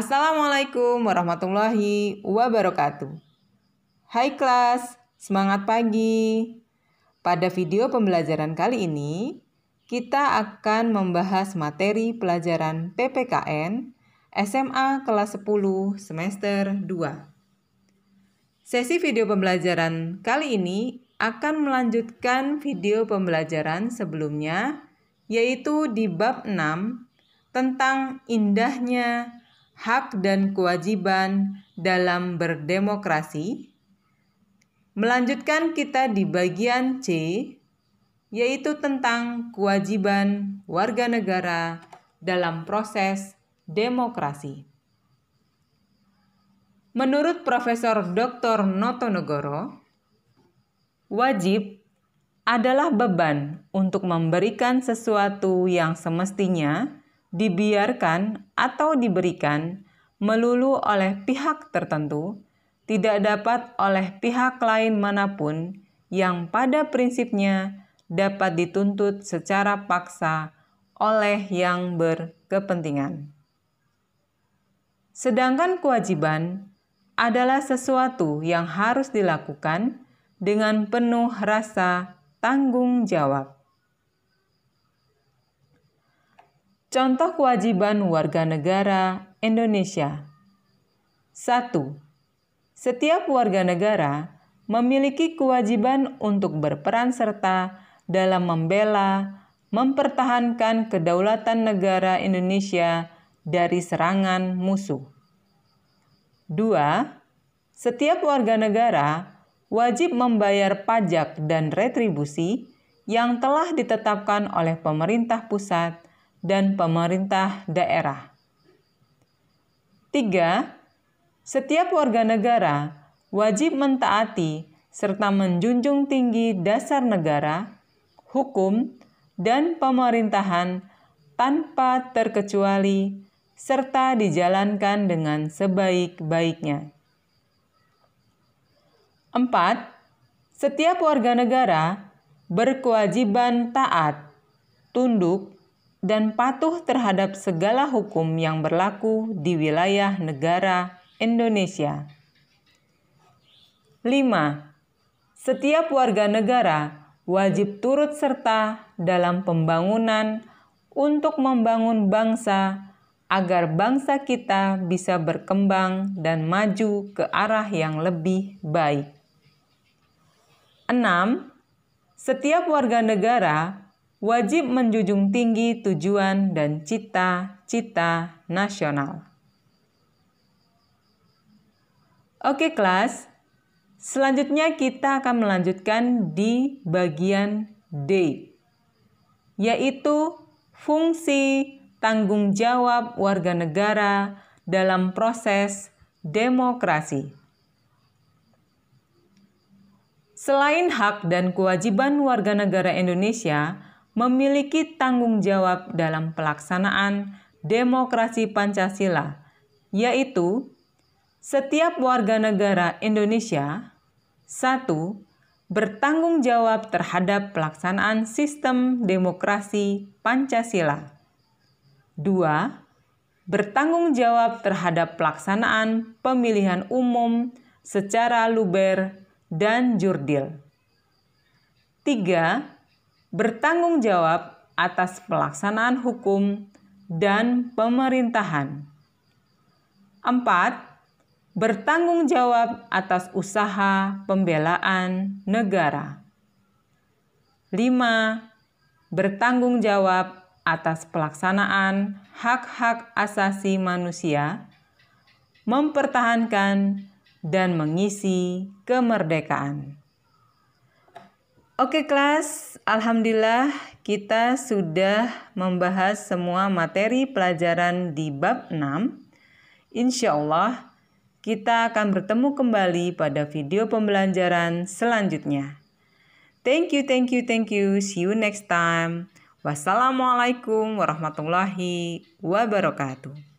Assalamualaikum warahmatullahi wabarakatuh. Hai kelas, semangat pagi. Pada video pembelajaran kali ini, kita akan membahas materi pelajaran PPKN SMA kelas 10 semester 2. Sesi video pembelajaran kali ini akan melanjutkan video pembelajaran sebelumnya yaitu di bab 6 tentang indahnya hak dan kewajiban dalam berdemokrasi. Melanjutkan kita di bagian C, yaitu tentang kewajiban warga negara dalam proses demokrasi. Menurut Profesor Dr. Noto Negoro, wajib adalah beban untuk memberikan sesuatu yang semestinya dibiarkan atau diberikan melulu oleh pihak tertentu, tidak dapat oleh pihak lain manapun yang pada prinsipnya dapat dituntut secara paksa oleh yang berkepentingan. Sedangkan kewajiban adalah sesuatu yang harus dilakukan dengan penuh rasa tanggung jawab. Contoh kewajiban warga negara Indonesia. 1. Setiap warga negara memiliki kewajiban untuk berperan serta dalam membela, mempertahankan kedaulatan negara Indonesia dari serangan musuh. 2. Setiap warga negara wajib membayar pajak dan retribusi yang telah ditetapkan oleh pemerintah pusat dan pemerintah daerah. 3. Setiap warga negara wajib mentaati serta menjunjung tinggi dasar negara, hukum, dan pemerintahan tanpa terkecuali serta dijalankan dengan sebaik-baiknya. Empat, Setiap warga negara berkewajiban taat, tunduk, dan patuh terhadap segala hukum yang berlaku di wilayah negara Indonesia. 5. Setiap warga negara wajib turut serta dalam pembangunan untuk membangun bangsa agar bangsa kita bisa berkembang dan maju ke arah yang lebih baik. 6. Setiap warga negara wajib menjunjung tinggi tujuan dan cita-cita nasional. Oke, kelas. Selanjutnya kita akan melanjutkan di bagian D, yaitu fungsi tanggung jawab warga negara dalam proses demokrasi. Selain hak dan kewajiban warga negara Indonesia memiliki tanggung jawab dalam pelaksanaan demokrasi Pancasila, yaitu setiap warga negara Indonesia satu bertanggung jawab terhadap pelaksanaan sistem demokrasi Pancasila. dua Bertanggung jawab terhadap pelaksanaan pemilihan umum secara luber dan jurdil. tiga bertanggung jawab atas pelaksanaan hukum dan pemerintahan. Empat, Bertanggung jawab atas usaha pembelaan negara. Lima, Bertanggung jawab atas pelaksanaan hak-hak asasi manusia, mempertahankan dan mengisi kemerdekaan. Oke kelas, Alhamdulillah kita sudah membahas semua materi pelajaran di bab 6. Insya Allah kita akan bertemu kembali pada video pembelajaran selanjutnya. Thank you, thank you, thank you. See you next time. Wassalamualaikum warahmatullahi wabarakatuh.